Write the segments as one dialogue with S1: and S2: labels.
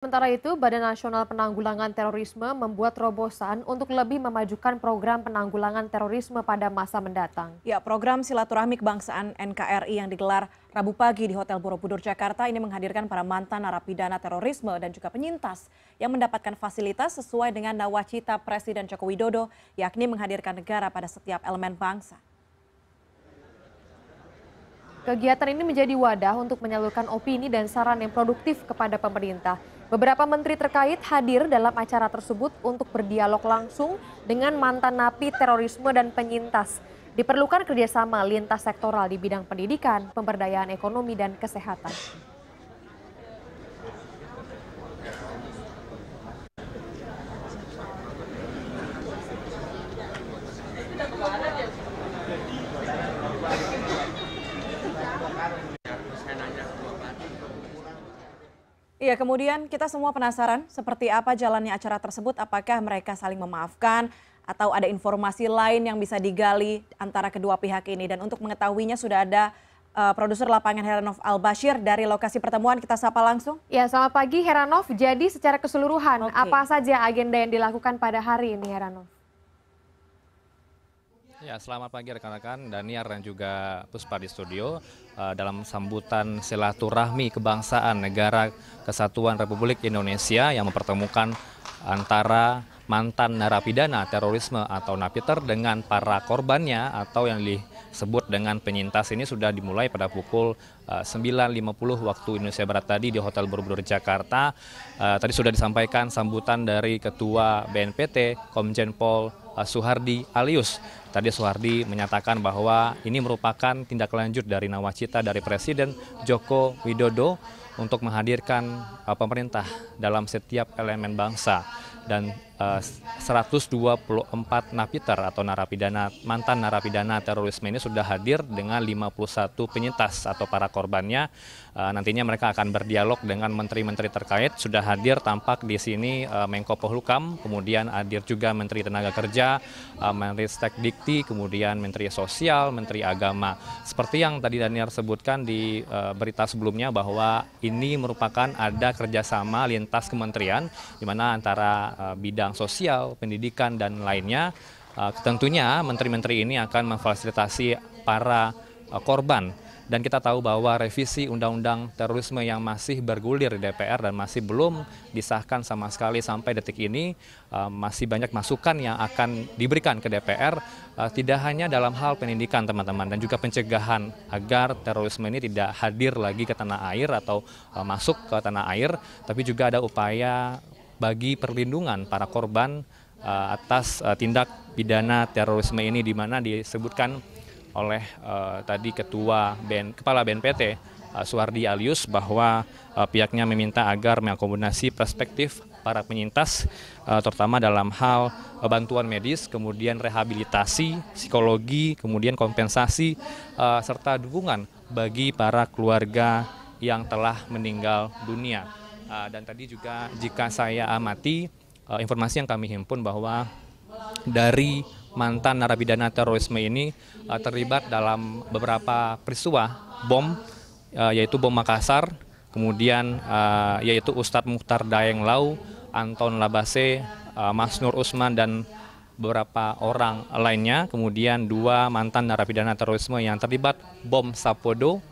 S1: Sementara itu, Badan Nasional Penanggulangan Terorisme membuat terobosan untuk lebih memajukan program penanggulangan terorisme pada masa mendatang. Ya, program silaturahmi kebangsaan NKRI yang digelar Rabu pagi di Hotel Borobudur Jakarta ini menghadirkan para mantan narapidana terorisme dan juga penyintas yang mendapatkan fasilitas sesuai dengan nawacita Presiden Joko Widodo, yakni menghadirkan negara pada setiap elemen bangsa. Kegiatan ini menjadi wadah untuk menyalurkan opini dan saran yang produktif kepada pemerintah. Beberapa menteri terkait hadir dalam acara tersebut untuk berdialog langsung dengan mantan napi terorisme dan penyintas. Diperlukan kerjasama lintas sektoral di bidang pendidikan, pemberdayaan ekonomi, dan kesehatan. Iya, kemudian kita semua penasaran seperti apa jalannya acara tersebut, apakah mereka saling memaafkan atau ada informasi lain yang bisa digali antara kedua pihak ini. Dan untuk mengetahuinya sudah ada uh, produser lapangan Heranov Al-Bashir dari lokasi pertemuan. Kita sapa langsung. Ya, selamat pagi Heranov. Jadi secara keseluruhan, okay. apa saja agenda yang dilakukan pada hari ini Heranov?
S2: Ya, selamat pagi rekan-rekan Daniar dan juga Puspa di studio uh, dalam sambutan silaturahmi kebangsaan Negara Kesatuan Republik Indonesia yang mempertemukan antara mantan narapidana terorisme atau napiter dengan para korbannya atau yang disebut dengan penyintas ini sudah dimulai pada pukul 9.50 eh, waktu Indonesia Barat tadi di Hotel Borobudur Jakarta. Eh, tadi sudah disampaikan sambutan dari Ketua BNPT Komjen Pol eh, Suhardi Alius. Tadi Suhardi menyatakan bahwa ini merupakan tindak lanjut dari nawacita dari Presiden Joko Widodo untuk menghadirkan pemerintah dalam setiap elemen bangsa dan eh, uh, 124 napiter atau narapidana mantan narapidana terorisme ini sudah hadir dengan 51 penyintas atau para korbannya. Uh, nantinya mereka akan berdialog dengan menteri-menteri terkait. Sudah hadir tampak di sini uh, Menko Polhukam, kemudian hadir juga Menteri Tenaga Kerja, uh, Menteri Stek Dikti, kemudian Menteri Sosial, Menteri Agama. Seperti yang tadi Daniel sebutkan di uh, berita sebelumnya bahwa ini merupakan ada kerjasama lintas kementerian di mana antara Eh, bidang sosial, pendidikan, dan lainnya. Eh, tentunya menteri-menteri ini akan memfasilitasi para eh, korban. Dan kita tahu bahwa revisi undang-undang terorisme yang masih bergulir di DPR dan masih belum disahkan sama sekali sampai detik ini, masih banyak masukan yang akan diberikan ke DPR, tidak hanya dalam hal pendidikan teman-teman, dan juga pencegahan agar terorisme ini tidak hadir lagi ke tanah air atau masuk ke tanah air, tapi juga ada upaya bagi perlindungan para korban uh, atas uh, tindak pidana terorisme ini di mana disebutkan oleh uh, tadi ketua BN, kepala BNPT uh, Suwardi Alius bahwa uh, pihaknya meminta agar mengakomodasi perspektif para penyintas uh, terutama dalam hal uh, bantuan medis, kemudian rehabilitasi, psikologi, kemudian kompensasi uh, serta dukungan bagi para keluarga yang telah meninggal dunia. Uh, dan tadi juga jika saya amati uh, informasi yang kami himpun bahwa
S1: dari
S2: mantan narapidana terorisme ini uh, terlibat dalam beberapa peristiwa bom uh, yaitu bom Makassar, kemudian uh, yaitu Ustadz Mukhtar Dayeng Lau, Anton Labase, uh, Nur Usman dan beberapa orang lainnya, kemudian dua mantan narapidana terorisme yang terlibat bom Sapodo,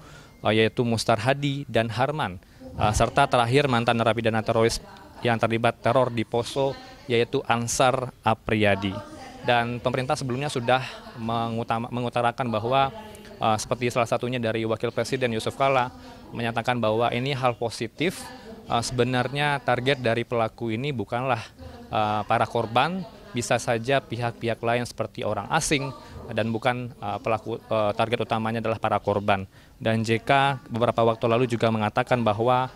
S2: yaitu Mustar Hadi dan Harman. Eh, serta terakhir mantan narapidana teroris yang terlibat teror di Poso yaitu Ansar Apriyadi. Dan pemerintah sebelumnya sudah mengutama, mengutarakan bahwa uh, seperti salah satunya dari Wakil Presiden Yusuf Kala menyatakan bahwa ini hal positif. Uh, sebenarnya target dari pelaku ini bukanlah uh, para korban, bisa saja pihak-pihak lain seperti orang asing dan bukan uh, pelaku uh, target utamanya adalah para korban. Dan JK beberapa waktu lalu juga mengatakan bahwa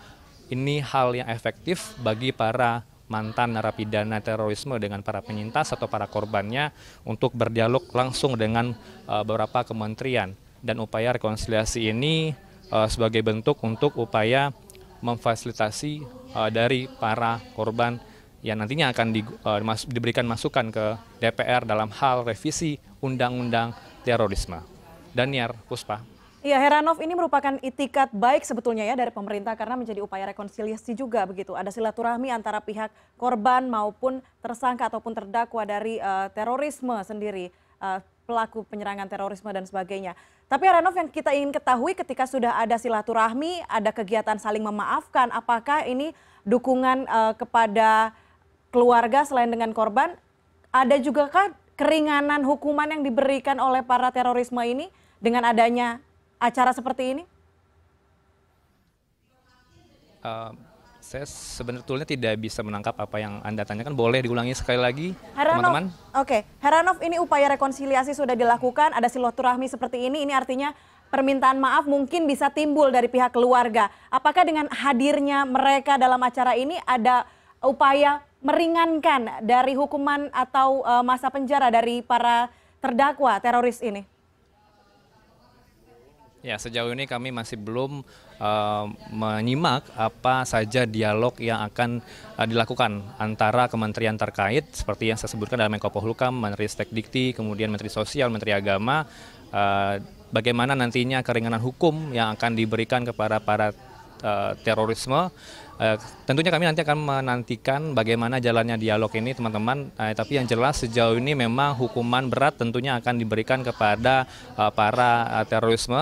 S2: ini hal yang efektif bagi para mantan narapidana terorisme dengan para penyintas atau para korbannya untuk berdialog langsung dengan uh, beberapa kementerian dan upaya rekonsiliasi ini uh, sebagai bentuk untuk upaya memfasilitasi uh, dari para korban yang nantinya akan di, uh, mas, diberikan masukan ke DPR dalam hal revisi undang-undang terorisme. Daniar Puspa.
S1: Iya, Heranov ini merupakan itikat baik sebetulnya ya dari pemerintah karena menjadi upaya rekonsiliasi juga begitu. Ada silaturahmi antara pihak korban maupun tersangka ataupun terdakwa dari uh, terorisme sendiri, uh, pelaku penyerangan terorisme dan sebagainya. Tapi Heranov yang kita ingin ketahui ketika sudah ada silaturahmi, ada kegiatan saling memaafkan, apakah ini dukungan uh, kepada keluarga selain dengan korban, ada juga kah keringanan hukuman yang diberikan oleh para terorisme ini dengan adanya acara seperti ini?
S2: Uh, saya sebenarnya tidak bisa menangkap apa yang Anda tanyakan. Boleh diulangi sekali lagi, teman-teman?
S1: Oke, okay. Heranov, ini upaya rekonsiliasi sudah dilakukan, ada silaturahmi seperti ini, ini artinya permintaan maaf mungkin bisa timbul dari pihak keluarga. Apakah dengan hadirnya mereka dalam acara ini ada upaya meringankan dari hukuman atau uh, masa penjara dari para terdakwa teroris ini?
S2: Ya, sejauh ini kami masih belum uh, menyimak apa saja dialog yang akan uh, dilakukan antara kementerian terkait seperti yang saya sebutkan dalam Menko Polhukam, Menteri Stek Dikti, kemudian Menteri Sosial, Menteri Agama, uh, bagaimana nantinya keringanan hukum yang akan diberikan kepada para uh, terorisme Eh, tentunya kami nanti akan menantikan bagaimana jalannya dialog ini teman-teman. Uh, tapi yang jelas sejauh ini memang hukuman berat tentunya akan diberikan kepada uh, para uh, terorisme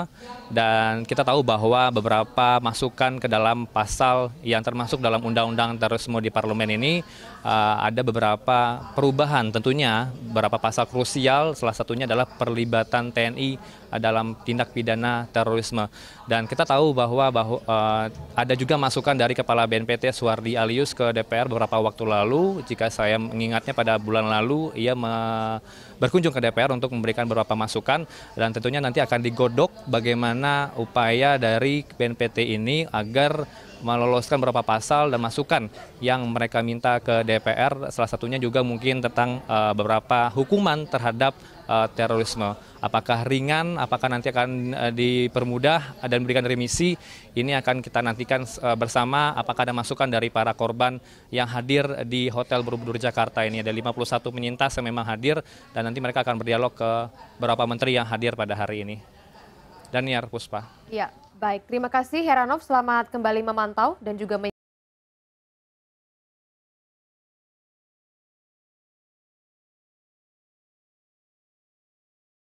S2: dan kita tahu bahwa beberapa masukan ke dalam pasal yang termasuk dalam undang-undang terorisme di parlemen ini uh, ada beberapa perubahan tentunya beberapa pasal krusial salah satunya adalah perlibatan TNI dalam tindak pidana terorisme dan kita tahu bahwa, bahwa uh, ada juga masukan dari kepala Kepala BNPT Suwardi Alius ke DPR beberapa waktu lalu. Jika saya mengingatnya pada bulan lalu, ia berkunjung ke DPR untuk memberikan beberapa masukan dan tentunya nanti akan digodok bagaimana upaya dari BNPT ini agar meloloskan beberapa pasal dan masukan yang mereka minta ke DPR. Salah satunya juga mungkin tentang uh, beberapa hukuman terhadap uh, terorisme. Apakah ringan, apakah nanti akan uh, dipermudah dan berikan remisi, ini akan kita nantikan uh, bersama apakah ada masukan dari para korban yang hadir di Hotel Borobudur Jakarta ini. Ada 51 penyintas yang memang hadir dan nanti mereka akan berdialog ke beberapa menteri yang hadir pada hari ini. Daniar Puspa.
S1: Ya, baik. Terima kasih Heranov. Selamat kembali memantau dan juga